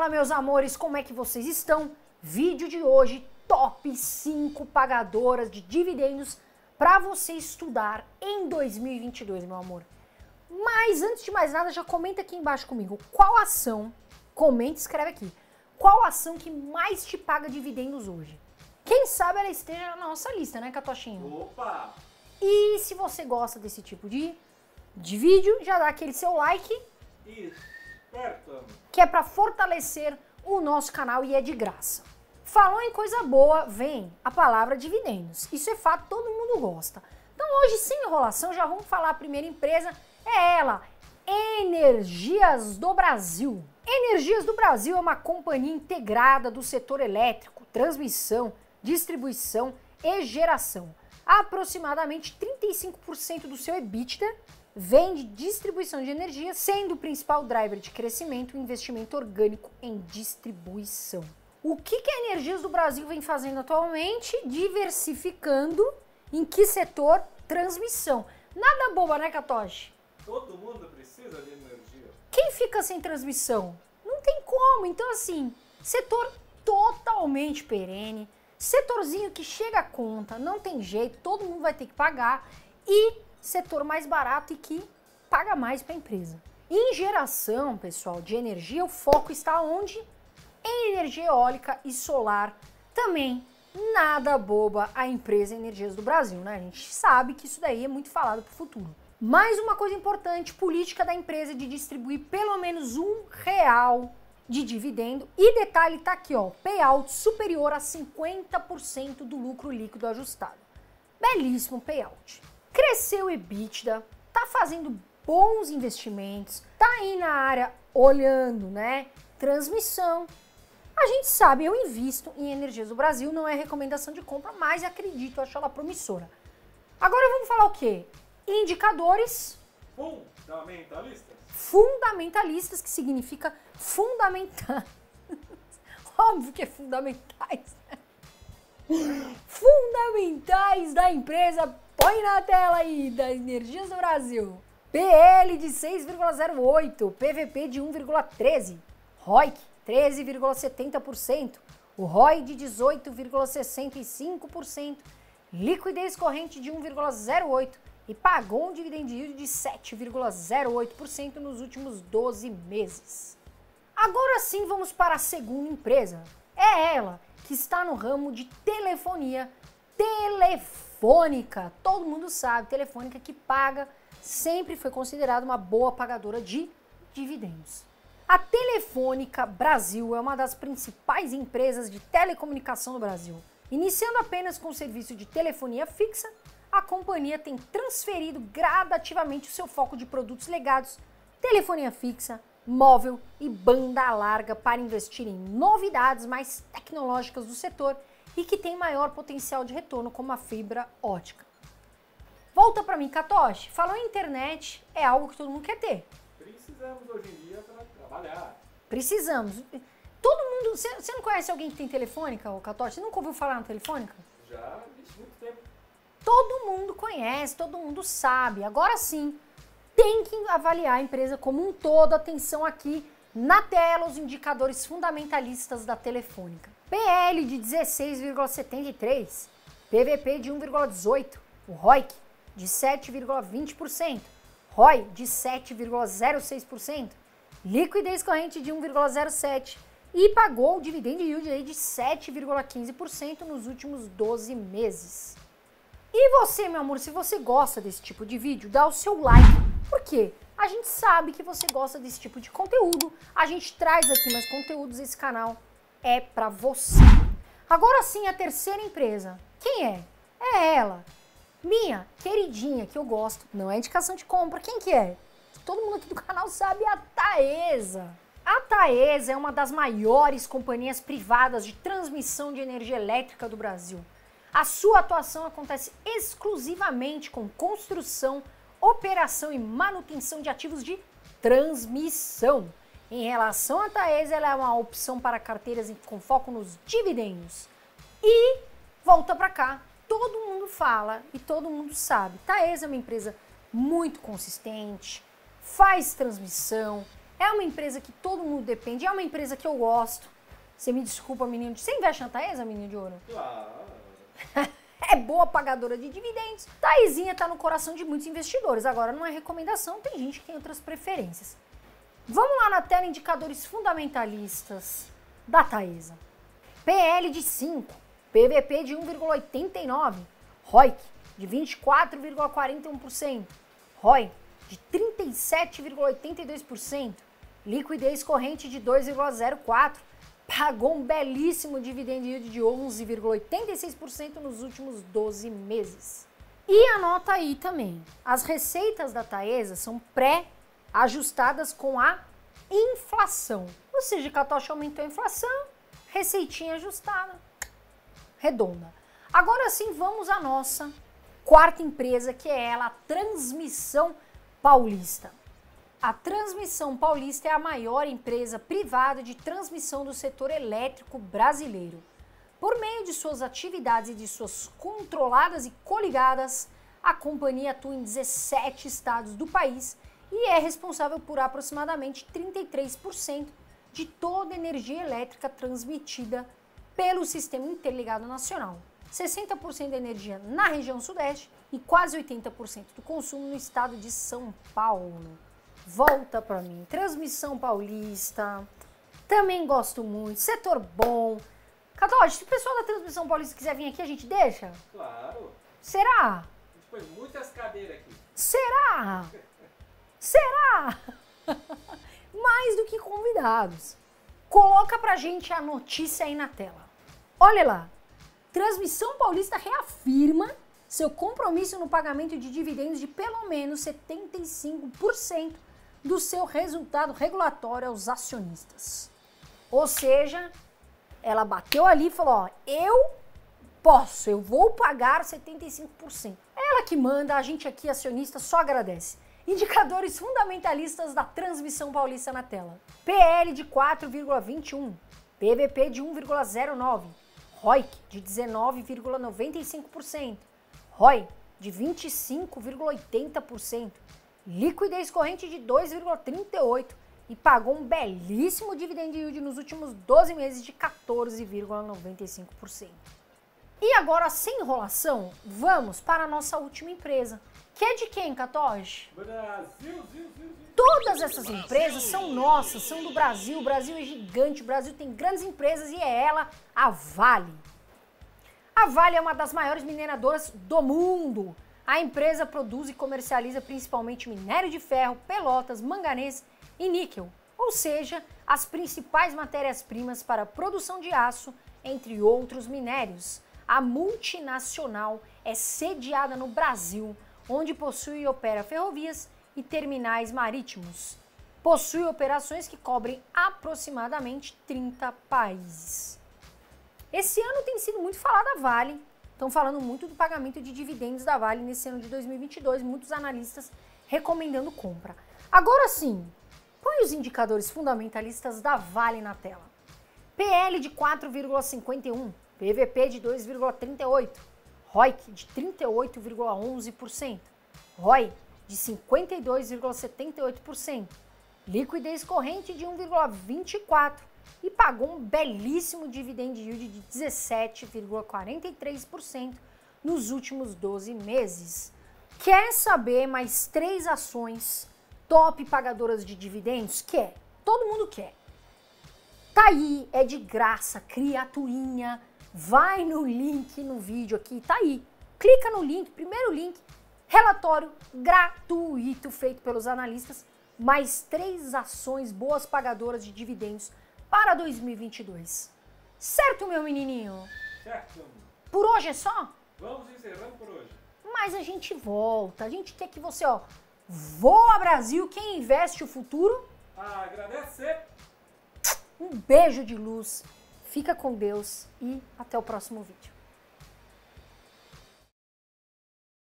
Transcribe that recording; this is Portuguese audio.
Fala, meus amores, como é que vocês estão? Vídeo de hoje, top 5 pagadoras de dividendos para você estudar em 2022, meu amor. Mas antes de mais nada, já comenta aqui embaixo comigo qual ação, comenta e escreve aqui, qual ação que mais te paga dividendos hoje? Quem sabe ela esteja na nossa lista, né, Catochinho? Opa! E se você gosta desse tipo de, de vídeo, já dá aquele seu like. Isso que é para fortalecer o nosso canal e é de graça. Falou em coisa boa, vem a palavra dividendos. Isso é fato, todo mundo gosta. Então hoje, sem enrolação, já vamos falar a primeira empresa, é ela, Energias do Brasil. Energias do Brasil é uma companhia integrada do setor elétrico, transmissão, distribuição e geração aproximadamente 35% do seu EBITDA vem de distribuição de energia, sendo o principal driver de crescimento o investimento orgânico em distribuição. O que, que a Energias do Brasil vem fazendo atualmente? Diversificando em que setor? Transmissão. Nada boba, né, Katoshi? Todo mundo precisa de energia. Quem fica sem transmissão? Não tem como. Então, assim, setor totalmente perene, Setorzinho que chega a conta, não tem jeito, todo mundo vai ter que pagar. E setor mais barato e que paga mais para a empresa. Em geração, pessoal, de energia, o foco está onde? Em energia eólica e solar também. Nada boba a empresa Energias do Brasil, né? A gente sabe que isso daí é muito falado para o futuro. Mais uma coisa importante, política da empresa de distribuir pelo menos um real de dividendo. E detalhe tá aqui, ó, payout superior a 50% do lucro líquido ajustado. Belíssimo payout. Cresceu o EBITDA, tá fazendo bons investimentos, tá aí na área olhando, né? Transmissão. A gente sabe, eu invisto em Energias do Brasil, não é recomendação de compra, mas acredito, acho ela promissora. Agora vamos falar o quê? Indicadores. Fundamentalista fundamentalistas, que significa fundamental, Óbvio que é fundamentais. Né? fundamentais da empresa. Põe na tela aí, da Energias do Brasil. PL de 6,08, PVP de 1,13, ROIC 13,70%, o ROI de 18,65%, liquidez corrente de 1,08%, e pagou um dividend yield de 7,08% nos últimos 12 meses. Agora sim vamos para a segunda empresa. É ela que está no ramo de telefonia telefônica. Todo mundo sabe, telefônica que paga sempre foi considerada uma boa pagadora de dividendos. A Telefônica Brasil é uma das principais empresas de telecomunicação do Brasil, iniciando apenas com o serviço de telefonia fixa, a companhia tem transferido gradativamente o seu foco de produtos legados, telefonia fixa, móvel e banda larga para investir em novidades mais tecnológicas do setor e que tem maior potencial de retorno, como a fibra ótica. Volta para mim, Katoshi. Falou em internet, é algo que todo mundo quer ter. Precisamos hoje em dia para trabalhar. Precisamos. Todo mundo. Você não conhece alguém que tem telefônica, o Katoshi? Você nunca ouviu falar na telefônica? Já, todo mundo conhece, todo mundo sabe. Agora sim, tem que avaliar a empresa como um todo. Atenção aqui na tela os indicadores fundamentalistas da Telefônica. PL de 16,73, PVP de 1,18, o ROIC de 7,20%, ROI de 7,06%, liquidez corrente de 1,07 e pagou o dividendo yield de 7,15% nos últimos 12 meses. E você, meu amor, se você gosta desse tipo de vídeo, dá o seu like. Por quê? A gente sabe que você gosta desse tipo de conteúdo. A gente traz aqui mais conteúdos. Esse canal é para você. Agora sim, a terceira empresa. Quem é? É ela. Minha queridinha, que eu gosto. Não é indicação de compra. Quem que é? Todo mundo aqui do canal sabe a Taesa. A Taesa é uma das maiores companhias privadas de transmissão de energia elétrica do Brasil. A sua atuação acontece exclusivamente com construção, operação e manutenção de ativos de transmissão. Em relação à Taesa, ela é uma opção para carteiras com foco nos dividendos. E volta para cá, todo mundo fala e todo mundo sabe. Taesa é uma empresa muito consistente, faz transmissão, é uma empresa que todo mundo depende, é uma empresa que eu gosto. Você me desculpa, menino Você investe na Taesa, menino de ouro? Claro. é boa pagadora de dividendos. Taizinha está no coração de muitos investidores. Agora, não é recomendação, tem gente que tem outras preferências. Vamos lá na tela indicadores fundamentalistas da Taesa. PL de 5, PVP de 1,89, ROIC de 24,41%, ROI de 37,82%, liquidez corrente de 2,04%, pagou um belíssimo dividend yield de 11,86% nos últimos 12 meses. E anota aí também, as receitas da Taesa são pré-ajustadas com a inflação. Ou seja, Catocha tá aumentou a inflação, receitinha ajustada, redonda. Agora sim, vamos à nossa quarta empresa, que é ela, a Transmissão Paulista. A Transmissão Paulista é a maior empresa privada de transmissão do setor elétrico brasileiro. Por meio de suas atividades e de suas controladas e coligadas, a companhia atua em 17 estados do país e é responsável por aproximadamente 33% de toda a energia elétrica transmitida pelo Sistema Interligado Nacional. 60% da energia na região Sudeste e quase 80% do consumo no estado de São Paulo volta para mim. Transmissão paulista, também gosto muito. Setor bom. Cadote, se o pessoal da Transmissão Paulista quiser vir aqui, a gente deixa? Claro. Será? A gente põe muitas cadeiras aqui. Será? Será? Mais do que convidados. Coloca pra gente a notícia aí na tela. Olha lá. Transmissão Paulista reafirma seu compromisso no pagamento de dividendos de pelo menos 75% do seu resultado regulatório aos acionistas. Ou seja, ela bateu ali e falou: ó, eu posso, eu vou pagar 75%. Ela que manda, a gente aqui, acionista, só agradece. Indicadores fundamentalistas da transmissão paulista na tela: PL de 4,21, PVP de 1,09, ROIC de 19,95%, ROI de 25,80%, liquidez corrente de 2,38 e pagou um belíssimo dividend yield nos últimos 12 meses de 14,95%. E agora, sem enrolação, vamos para a nossa última empresa, que é de quem, Catoche? Brasil, Todas essas Brasil. empresas são nossas, são do Brasil. O Brasil é gigante, o Brasil tem grandes empresas e é ela, a Vale. A Vale é uma das maiores mineradoras do mundo. A empresa produz e comercializa principalmente minério de ferro, pelotas, manganês e níquel, ou seja, as principais matérias-primas para a produção de aço, entre outros minérios. A multinacional é sediada no Brasil, onde possui e opera ferrovias e terminais marítimos. Possui operações que cobrem aproximadamente 30 países. Esse ano tem sido muito falado a Vale, estão falando muito do pagamento de dividendos da Vale nesse ano de 2022, muitos analistas recomendando compra. Agora sim, põe os indicadores fundamentalistas da Vale na tela. PL de 4,51, PVP de 2,38, ROIC de 38,11%, ROI de 52,78%, liquidez corrente de 1,24 e pagou um belíssimo dividend yield de 17,43% nos últimos 12 meses. Quer saber mais três ações top pagadoras de dividendos? Quer. Todo mundo quer. Tá aí, é de graça, criaturinha. Vai no link no vídeo aqui, tá aí. Clica no link, primeiro link, relatório gratuito feito pelos analistas mais três ações boas pagadoras de dividendos para 2022. Certo, meu menininho? Certo. Por hoje é só? Vamos encerrando por hoje. Mas a gente volta. A gente quer que você, ó, voa Brasil, quem investe o futuro. Agradecer. Um beijo de luz. Fica com Deus e até o próximo vídeo.